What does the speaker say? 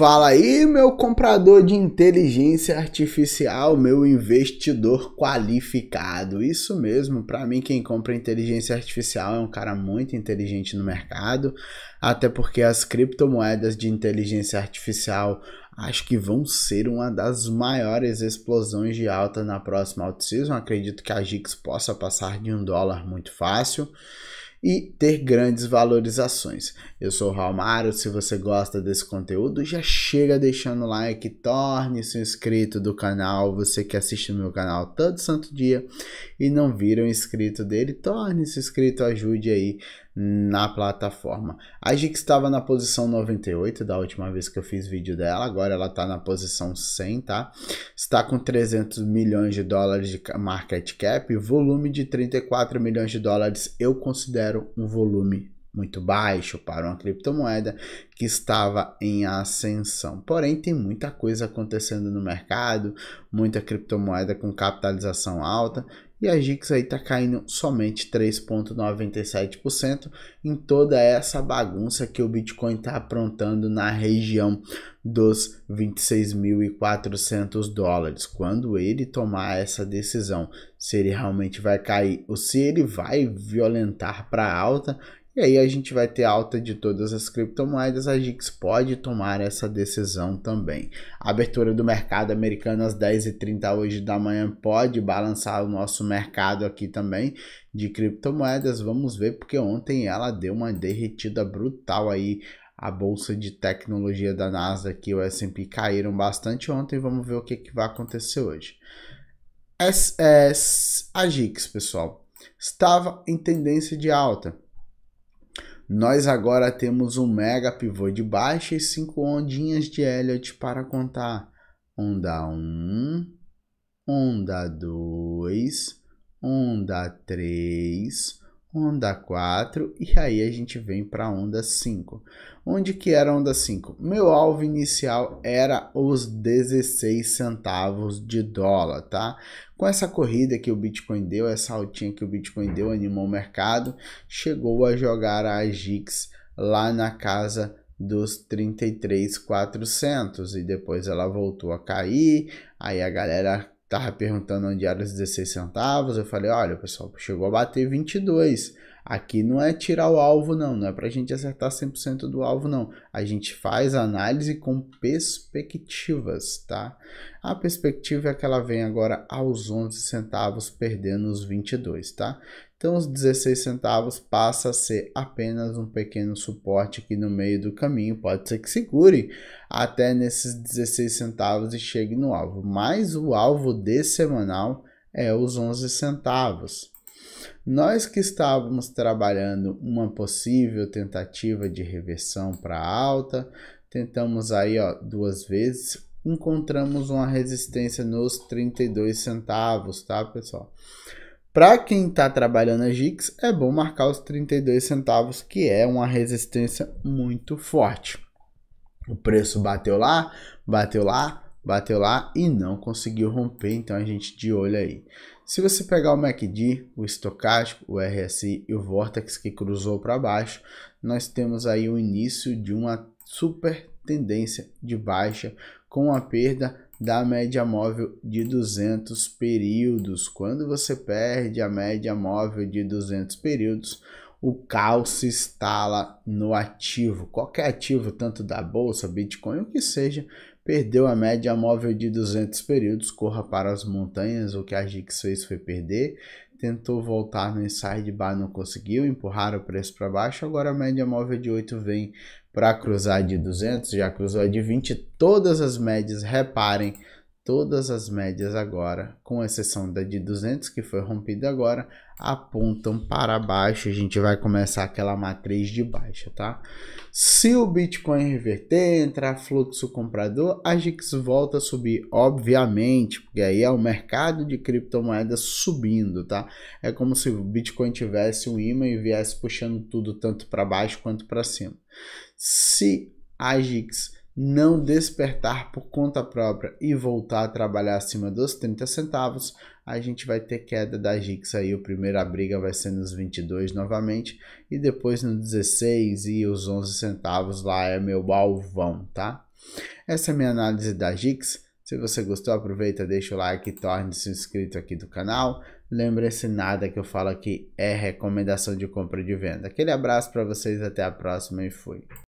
Fala aí, meu comprador de inteligência artificial, meu investidor qualificado. Isso mesmo, para mim quem compra inteligência artificial é um cara muito inteligente no mercado, até porque as criptomoedas de inteligência artificial acho que vão ser uma das maiores explosões de alta na próxima alt season. Acredito que a Gix possa passar de um dólar muito fácil e ter grandes valorizações. Eu sou o Raumaro, se você gosta desse conteúdo, já chega deixando like, torne-se um inscrito do canal, você que assiste o meu canal todo santo dia e não vira um inscrito dele, torne-se inscrito, ajude aí na plataforma. A Gix estava na posição 98 da última vez que eu fiz vídeo dela, agora ela está na posição 100, tá? Está com 300 milhões de dólares de market cap, volume de 34 milhões de dólares eu considero um volume muito baixo para uma criptomoeda que estava em ascensão. Porém, tem muita coisa acontecendo no mercado, muita criptomoeda com capitalização alta e a GIX aí está caindo somente 3,97% em toda essa bagunça que o Bitcoin está aprontando na região dos 26.400 dólares. Quando ele tomar essa decisão, se ele realmente vai cair ou se ele vai violentar para alta, e aí a gente vai ter alta de todas as criptomoedas, a GIX pode tomar essa decisão também. A abertura do mercado americano às 10h30 hoje da manhã pode balançar o nosso mercado aqui também de criptomoedas. Vamos ver, porque ontem ela deu uma derretida brutal aí a bolsa de tecnologia da NASA que o S&P caíram bastante ontem. Vamos ver o que, que vai acontecer hoje. a GIX, pessoal, estava em tendência de alta. Nós agora temos um mega pivô de baixa e cinco ondinhas de Elliot para contar. Onda 1, onda 2, onda 3, onda 4 e aí a gente vem para onda 5. Onde que era a onda 5? Meu alvo inicial era os 16 centavos de dólar, tá? Com essa corrida que o Bitcoin deu, essa altinha que o Bitcoin deu, animou o mercado, chegou a jogar a Agix lá na casa dos 33,400 e depois ela voltou a cair, aí a galera tava perguntando onde era os 16 centavos, eu falei, olha, pessoal, chegou a bater 22. Aqui não é tirar o alvo não, não é para a gente acertar 100% do alvo não. A gente faz análise com perspectivas, tá? A perspectiva é que ela vem agora aos 11 centavos, perdendo os 22, tá? Então, os 16 centavos passa a ser apenas um pequeno suporte aqui no meio do caminho pode ser que segure até nesses 16 centavos e chegue no alvo. Mas o alvo de semanal é os 11 centavos. Nós que estávamos trabalhando uma possível tentativa de reversão para alta, tentamos aí ó, duas vezes, encontramos uma resistência nos 32 centavos, tá pessoal? Para quem está trabalhando a GIX, é bom marcar os 32 centavos, que é uma resistência muito forte. O preço bateu lá, bateu lá, bateu lá e não conseguiu romper, então a gente de olho aí. Se você pegar o MACD, o estocástico, o RSI e o Vortex que cruzou para baixo, nós temos aí o início de uma super tendência de baixa com a perda da média móvel de 200 períodos. Quando você perde a média móvel de 200 períodos, o cal se instala no ativo. Qualquer ativo, tanto da bolsa, Bitcoin, o que seja, perdeu a média móvel de 200 períodos, corra para as montanhas, o que a Gix fez foi perder, tentou voltar no inside bar, não conseguiu, empurrar o preço para baixo, agora a média móvel de 8 vem para cruzar de 200, já cruzou de 20, todas as médias, reparem, Todas as médias agora, com exceção da de 200 que foi rompida agora, apontam para baixo. A gente vai começar aquela matriz de baixa, tá? Se o Bitcoin reverter, entrar fluxo comprador, a GIX volta a subir, obviamente, porque aí é o mercado de criptomoedas subindo, tá? É como se o Bitcoin tivesse um imã e viesse puxando tudo tanto para baixo quanto para cima. Se a GIX não despertar por conta própria e voltar a trabalhar acima dos 30 centavos, a gente vai ter queda da GIX aí, o primeira briga vai ser nos 22 novamente e depois no 16 e os 11 centavos lá é meu balvão, tá? Essa é a minha análise da GIX. Se você gostou, aproveita, deixa o like, torne-se inscrito aqui do canal. Lembre-se, nada que eu falo aqui é recomendação de compra e de venda. Aquele abraço para vocês, até a próxima e fui.